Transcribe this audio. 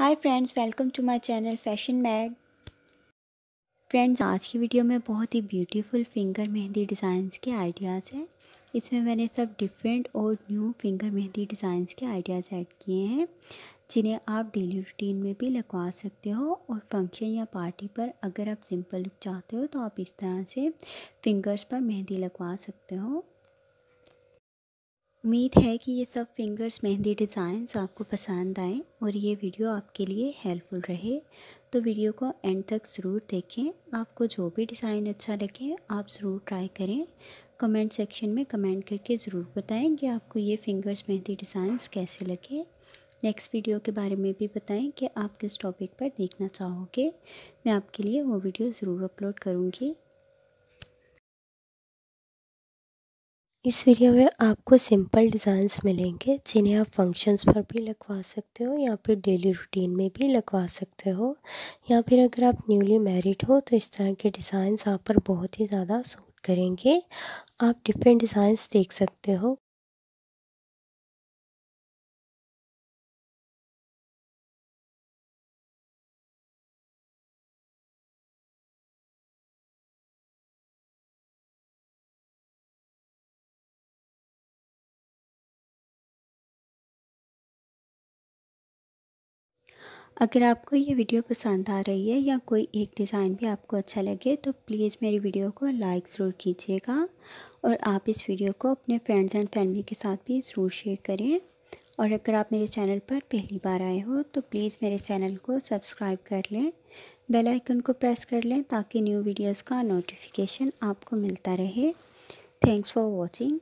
hi friends welcome to my channel fashion mag friends आज की video में बहुत ही ब्यूटीफुल फिंगर मेहंदी डिज़ाइंस के आइडियाज़ हैं इसमें मैंने सब डिफरेंट और न्यू फिंगर मेहंदी डिज़ाइंस के आइडियाज़ ऐड किए हैं जिन्हें आप डेली रूटीन में भी लगवा सकते हो और फंक्शन या पार्टी पर अगर आप सिंपल लुक चाहते हो तो आप इस तरह से फिंगर्स पर मेहंदी लगवा सकते हो उम्मीद है कि ये सब फिंगर्स मेहंदी डिज़ाइंस आपको पसंद आएँ और ये वीडियो आपके लिए हेल्पफुल रहे तो वीडियो को एंड तक ज़रूर देखें आपको जो भी डिज़ाइन अच्छा लगे आप ज़रूर ट्राई करें कमेंट सेक्शन में कमेंट करके ज़रूर बताएं कि आपको ये फिंगर्स मेहंदी डिज़ाइंस कैसे लगे नेक्स्ट वीडियो के बारे में भी बताएं कि आप किस टॉपिक पर देखना चाहोगे मैं आपके लिए वो वीडियो ज़रूर अपलोड करूँगी इस वीडियो में आपको सिंपल डिज़ाइंस मिलेंगे जिन्हें आप फंक्शंस पर भी लगवा सकते हो या फिर डेली रूटीन में भी लगवा सकते हो या फिर अगर आप न्यूली मैरिड हो तो इस तरह के डिज़ाइंस आप पर बहुत ही ज़्यादा सूट करेंगे आप डिफरेंट डिज़ाइंस देख सकते हो अगर आपको ये वीडियो पसंद आ रही है या कोई एक डिज़ाइन भी आपको अच्छा लगे तो प्लीज़ मेरी वीडियो को लाइक ज़रूर कीजिएगा और आप इस वीडियो को अपने फ्रेंड्स एंड फैमिली के साथ भी ज़रूर शेयर करें और अगर आप मेरे चैनल पर पहली बार आए हो तो प्लीज़ मेरे चैनल को सब्सक्राइब कर लें बेल आइकन को प्रेस कर लें ताकि न्यू वीडियोस का नोटिफिकेशन आपको मिलता रहे थैंक्स फॉर वॉचिंग